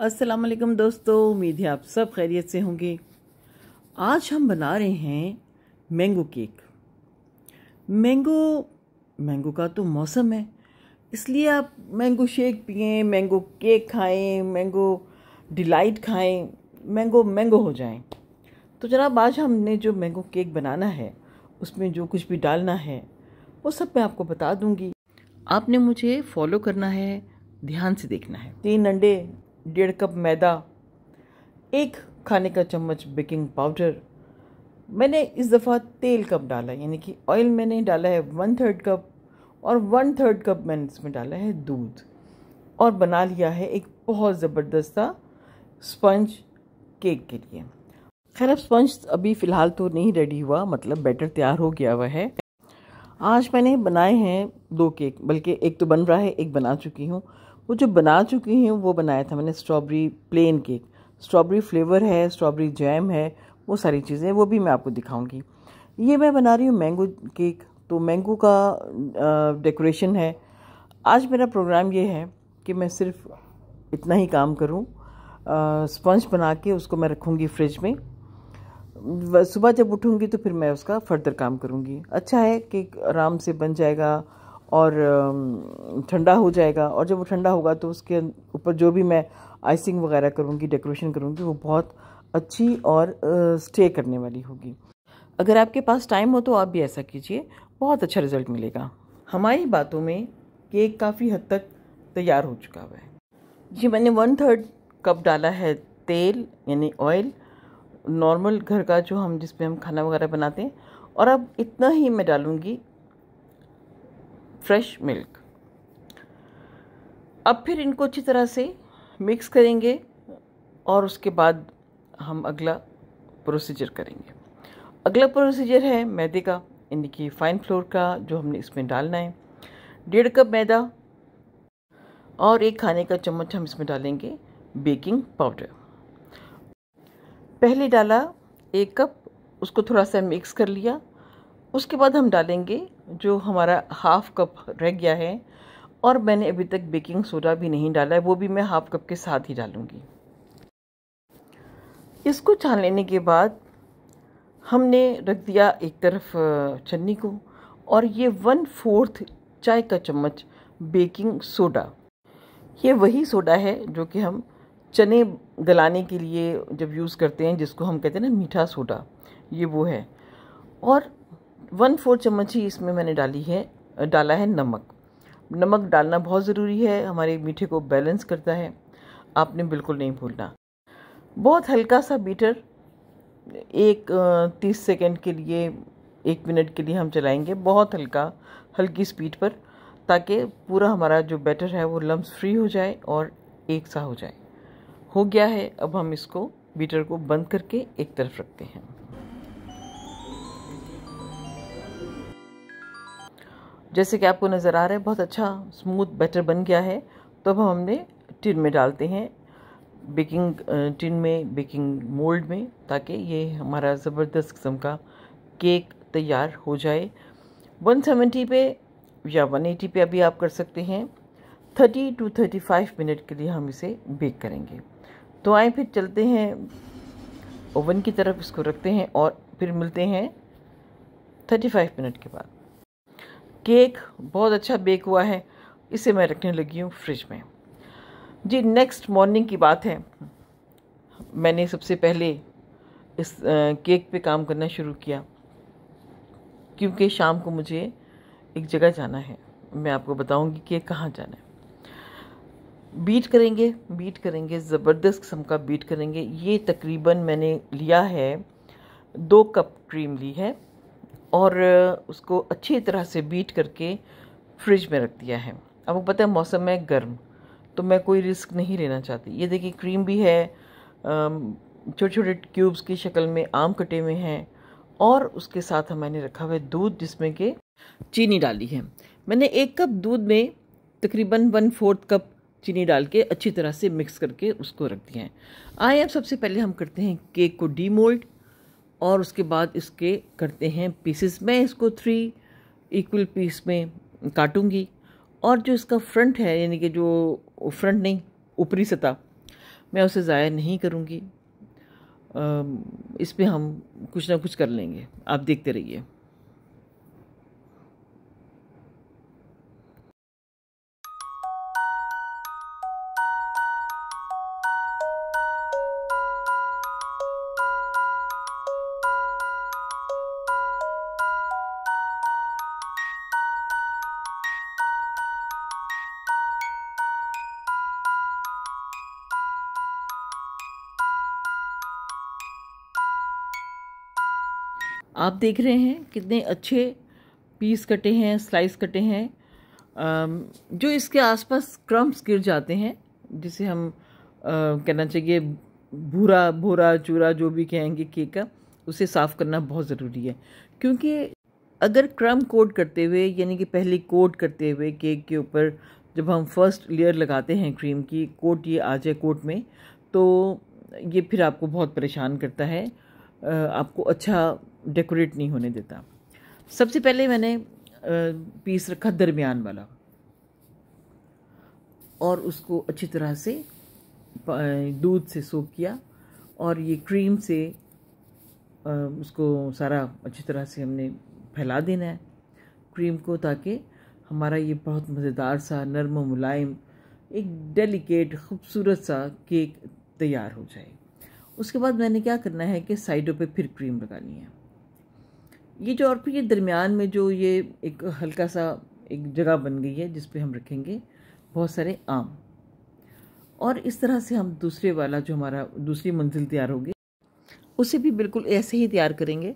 वालेकुम हम्म। दोस्तों उम्मीद है आप सब खैरियत से होंगे आज हम बना रहे हैं मैंगो केक मैंगो मैंगो का तो मौसम है इसलिए आप मैंगो शेक पिए मैंगो केक खाएं मैंगो डिलाइट खाएं मैंगो मैंगो हो जाएं तो जनाब आज हमने जो मैंगो केक बनाना है उसमें जो कुछ भी डालना है वो सब मैं आपको बता दूंगी आपने मुझे फॉलो करना है ध्यान से देखना है तीन अंडे डेढ़ कप मैदा एक खाने का चम्मच बेकिंग पाउडर मैंने इस दफ़ा तेल कप डाला यानी कि ऑयल मैंने डाला है वन थर्ड कप और वन थर्ड कप मैंने इसमें डाला है दूध और बना लिया है एक बहुत ज़बरदस्त सा स्पंज केक के लिए खैर अब स्पंज अभी फ़िलहाल तो नहीं रेडी हुआ मतलब बैटर तैयार हो गया हुआ है आज मैंने बनाए हैं दो केक बल्कि एक तो बन रहा है एक बना चुकी हूँ वो जो बना चुकी हैं वो बनाया था मैंने strawberry plain cake strawberry flavour है स्ट्रॉबेरी जैम है वो सारी चीज़ें वो भी मैं आपको दिखाऊंगी ये मैं बना रही हूँ मैंगो केक तो मैंगो का डेकोरेशन है आज मेरा प्रोग्राम ये है कि मैं सिर्फ इतना ही काम करूँ स्पंज बना के उसको मैं रखूँगी फ्रिज में सुबह जब उठूँगी तो फिर मैं उसका फर्दर काम करूँगी अच्छा है कि आराम से बन जाएगा और ठंडा हो जाएगा और जब वो ठंडा होगा तो उसके ऊपर जो भी मैं आइसिंग वगैरह करूँगी डेकोरेशन करूँगी वो बहुत अच्छी और स्टे करने वाली होगी अगर आपके पास टाइम हो तो आप भी ऐसा कीजिए बहुत अच्छा रिजल्ट मिलेगा हमारी बातों में केक काफ़ी हद तक तैयार हो चुका हुआ है जी मैंने वन थर्ड कप डाला है तेल यानी ऑयल नॉर्मल घर का जो हम जिसमें हम खाना वगैरह बनाते हैं और अब इतना ही मैं डालूँगी फ्रेश मिल्क अब फिर इनको अच्छी तरह से मिक्स करेंगे और उसके बाद हम अगला प्रोसीजर करेंगे अगला प्रोसीजर है मैदे का यानी कि फाइन फ्लोर का जो हमने इसमें डालना है डेढ़ कप मैदा और एक खाने का चम्मच हम इसमें डालेंगे बेकिंग पाउडर पहले डाला एक कप उसको थोड़ा सा मिक्स कर लिया उसके बाद हम डालेंगे जो हमारा हाफ़ कप रह गया है और मैंने अभी तक बेकिंग सोडा भी नहीं डाला है वो भी मैं हाफ़ कप के साथ ही डालूँगी इसको छान लेने के बाद हमने रख दिया एक तरफ छन्नी को और ये वन फोर्थ चाय का चम्मच बेकिंग सोडा ये वही सोडा है जो कि हम चने गलाने के लिए जब यूज़ करते हैं जिसको हम कहते हैं ना मीठा सोडा ये वो है और वन फोर चम्मच ही इसमें मैंने डाली है डाला है नमक नमक डालना बहुत ज़रूरी है हमारे मीठे को बैलेंस करता है आपने बिल्कुल नहीं भूलना बहुत हल्का सा बीटर एक तीस सेकेंड के लिए एक मिनट के लिए हम चलाएंगे बहुत हल्का हल्की स्पीड पर ताकि पूरा हमारा जो बैटर है वो लम्स फ्री हो जाए और एक सा हो जाए हो गया है अब हम इसको बीटर को बंद करके एक तरफ रखते हैं जैसे कि आपको नज़र आ रहा है बहुत अच्छा स्मूथ बैटर बन गया है तो अब हमने टिन में डालते हैं बेकिंग टिन में बेकिंग मोल्ड में ताकि ये हमारा ज़बरदस्त किस्म का केक तैयार हो जाए 170 पे या 180 पे अभी आप कर सकते हैं 30 टू 35 मिनट के लिए हम इसे बेक करेंगे तो आए फिर चलते हैं ओवन की तरफ इसको रखते हैं और फिर मिलते हैं 35 मिनट के बाद केक बहुत अच्छा बेक हुआ है इसे मैं रखने लगी हूँ फ्रिज में जी नेक्स्ट मॉर्निंग की बात है मैंने सबसे पहले इस केक पे काम करना शुरू किया क्योंकि शाम को मुझे एक जगह जाना है मैं आपको बताऊंगी कि कहाँ जाना है बीट करेंगे बीट करेंगे ज़बरदस्त किस्म का बीट करेंगे ये तकरीबन मैंने लिया है दो कप क्रीम ली है और उसको अच्छी तरह से बीट करके फ्रिज में रख दिया है वो पता है मौसम है गर्म तो मैं कोई रिस्क नहीं लेना चाहती ये देखिए क्रीम भी है छोटे छोटे क्यूब्स की शक्ल में आम कटे हुए हैं और उसके साथ हमने रखा हुआ है दूध जिसमें के चीनी डाली है मैंने एक कप दूध में तकरीबन वन फोर्थ कप चीनी डाल के अच्छी तरह से मिक्स करके उसको रख दिया है आए अब सबसे पहले हम करते हैं केक को डीमोल्ड और उसके बाद इसके करते हैं पीसेस मैं इसको थ्री इक्वल पीस में काटूंगी और जो इसका फ्रंट है यानी कि जो फ्रंट नहीं ऊपरी सतह मैं उसे ज़ाया नहीं करूँगी इस पर हम कुछ ना कुछ कर लेंगे आप देखते रहिए आप देख रहे हैं कितने अच्छे पीस कटे हैं स्लाइस कटे हैं जो इसके आसपास क्रम्स गिर जाते हैं जिसे हम कहना चाहिए भूरा भूरा चूरा जो भी कहेंगे केक का उसे साफ़ करना बहुत ज़रूरी है क्योंकि अगर क्रम कोट करते हुए यानी कि पहले कोट करते हुए केक के ऊपर जब हम फर्स्ट लेयर लगाते हैं क्रीम की कोट ये आ जाए कोट में तो ये फिर आपको बहुत परेशान करता है आपको अच्छा डेकोरेट नहीं होने देता सबसे पहले मैंने पीस रखा दरमियान वाला और उसको अच्छी तरह से दूध से सोप किया और ये क्रीम से उसको सारा अच्छी तरह से हमने फैला देना है क्रीम को ताकि हमारा ये बहुत मज़ेदार सा नरम मुलायम एक डेलिकेट खूबसूरत सा केक तैयार हो जाए उसके बाद मैंने क्या करना है कि साइडों पे फिर क्रीम लगानी है ये जो और फिर ये दरमियान में जो ये एक हल्का सा एक जगह बन गई है जिस पे हम रखेंगे बहुत सारे आम और इस तरह से हम दूसरे वाला जो हमारा दूसरी मंजिल तैयार होगी उसे भी बिल्कुल ऐसे ही तैयार करेंगे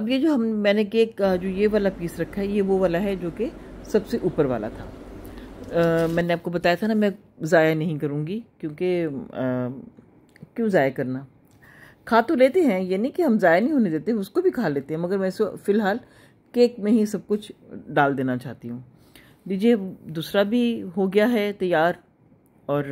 अब ये जो हम मैंने केक जो ये वाला पीस रखा है ये वो वाला है जो कि सबसे ऊपर वाला था आ, मैंने आपको बताया था ना मैं ज़ाया नहीं करूँगी क्योंकि क्यों ज़ाया करना खा तो लेते हैं ये नहीं कि हम ज़ाया नहीं होने देते उसको भी खा लेते हैं मगर मैं फ़िलहाल केक में ही सब कुछ डाल देना चाहती हूँ लीजिए दूसरा भी हो गया है तैयार और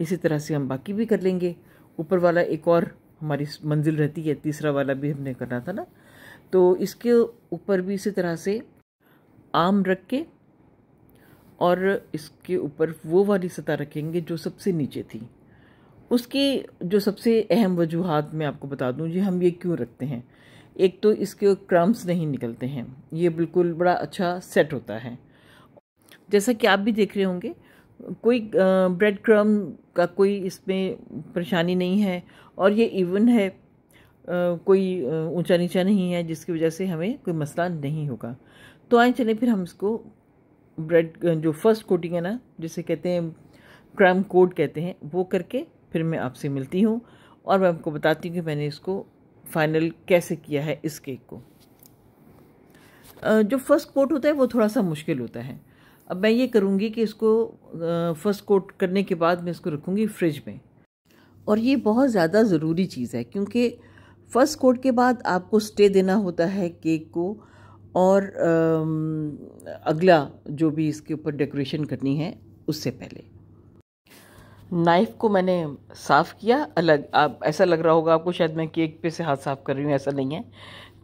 इसी तरह से हम बाकी भी कर लेंगे ऊपर वाला एक और हमारी मंजिल रहती है तीसरा वाला भी हमने करना था ना तो इसके ऊपर भी इसी तरह से आम रख के और इसके ऊपर वो वाली सतह रखेंगे जो सबसे नीचे थी उसकी जो सबसे अहम वजूहत मैं आपको बता दूं जी हम ये क्यों रखते हैं एक तो इसके क्रम्स नहीं निकलते हैं ये बिल्कुल बड़ा अच्छा सेट होता है जैसा कि आप भी देख रहे होंगे कोई ब्रेड क्रम का कोई इसमें परेशानी नहीं है और ये इवन है कोई ऊंचा नीचा नहीं है जिसकी वजह से हमें कोई मसला नहीं होगा तो आए चले फिर हम इसको ब्रेड जो फर्स्ट कोटिंग है ना जिसे कहते हैं क्रम कोड कहते हैं वो करके फिर मैं आपसे मिलती हूँ और मैं आपको बताती हूँ कि मैंने इसको फाइनल कैसे किया है इस केक को जो फर्स्ट कोट होता है वो थोड़ा सा मुश्किल होता है अब मैं ये करूँगी कि इसको फर्स्ट कोट करने के बाद मैं इसको रखूँगी फ्रिज में और ये बहुत ज़्यादा ज़रूरी चीज़ है क्योंकि फर्स्ट कोट के बाद आपको स्टे देना होता है केक को और अगला जो भी इसके ऊपर डेकोरेशन करनी है उससे पहले नाइफ़ को मैंने साफ़ किया अलग आप ऐसा लग रहा होगा आपको शायद मैं केक पे से हाथ साफ़ कर रही हूँ ऐसा नहीं है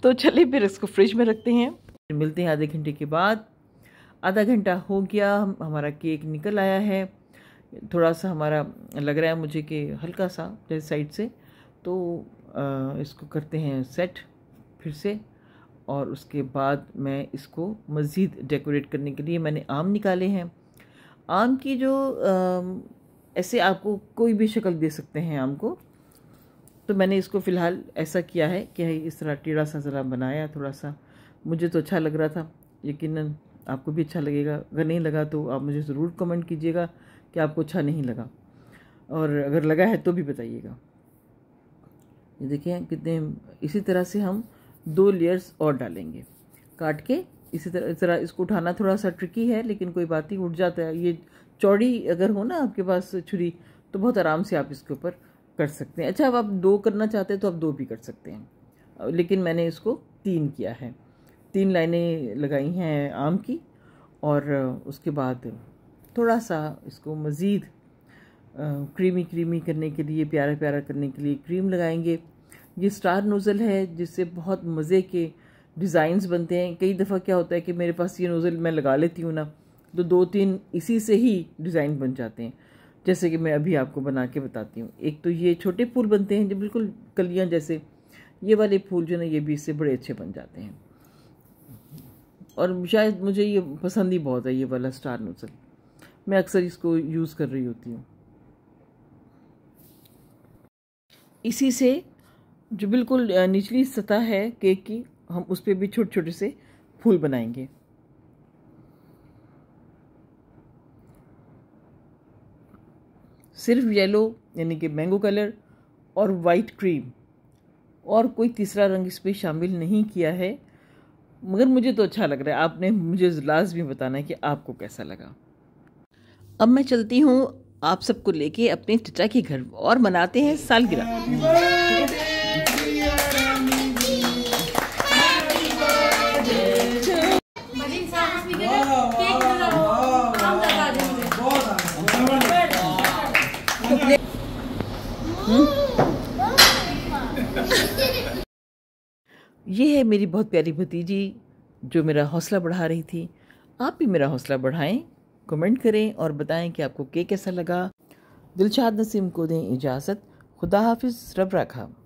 तो चलिए फिर इसको फ्रिज में रखते हैं फिर मिलते हैं आधे घंटे के बाद आधा घंटा हो गया हम हमारा केक निकल आया है थोड़ा सा हमारा लग रहा है मुझे कि हल्का सा जैसे साइड से तो आ, इसको करते हैं सेट फिर से और उसके बाद मैं इसको मज़ीद डेकोरेट करने के लिए मैंने आम निकाले हैं आम की जो आ, ऐसे आपको कोई भी शक्ल दे सकते हैं आम को तो मैंने इसको फ़िलहाल ऐसा किया है कि इस तरह टेढ़ा सा ज़रा बनाया थोड़ा सा मुझे तो अच्छा लग रहा था यकीन आपको भी अच्छा लगेगा अगर नहीं लगा तो आप मुझे ज़रूर कमेंट कीजिएगा कि आपको अच्छा नहीं लगा और अगर लगा है तो भी बताइएगा ये देखें कितने इसी तरह से हम दो लेयर्स और डालेंगे काट के इसी तरह इस तरह इसको उठाना थोड़ा सा ट्रिकी है लेकिन कोई बात नहीं उठ जाता है ये चौड़ी अगर हो ना आपके पास छुरी तो बहुत आराम से आप इसके ऊपर कर सकते हैं अच्छा अब आप दो करना चाहते हैं तो आप दो भी कर सकते हैं लेकिन मैंने इसको तीन किया है तीन लाइनें लगाई हैं आम की और उसके बाद थोड़ा सा इसको मज़ीद क्रीमी क्रीमी करने के लिए प्यारा प्यारा करने के लिए क्रीम लगाएंगे ये स्टार नोज़ल है जिससे बहुत मज़े के डिज़ाइंस बनते हैं कई दफ़ा क्या होता है कि मेरे पास ये नोज़ल मैं लगा लेती हूँ ना तो दो तीन इसी से ही डिज़ाइन बन जाते हैं जैसे कि मैं अभी आपको बना के बताती हूँ एक तो ये छोटे फूल बनते हैं जो बिल्कुल कलियाँ जैसे ये वाले फूल जो ना ये भी इससे बड़े अच्छे बन जाते हैं और शायद मुझे ये पसंद ही बहुत है ये वाला स्टार नोजल मैं अक्सर इसको यूज़ कर रही होती हूँ इसी से जो बिल्कुल निचली सतह है केक की हम उस पर भी छोटे छोटे से फूल बनाएंगे सिर्फ येलो यानी कि मैंगो कलर और वाइट क्रीम और कोई तीसरा रंग इस पर शामिल नहीं किया है मगर मुझे तो अच्छा लग रहा है आपने मुझे लाजमी बताना है कि आपको कैसा लगा अब मैं चलती हूँ आप सबको लेके अपने चचा के घर और मनाते हैं सालगिरह आपको हम्म? ये है मेरी बहुत प्यारी भतीजी जो मेरा हौसला बढ़ा रही थी आप भी मेरा हौसला बढ़ाएं कमेंट करें और बताएं कि आपको केक कैसा लगा दिलशाद नसीम को दें इजाज़त खुदा हाफिज़ रब रखा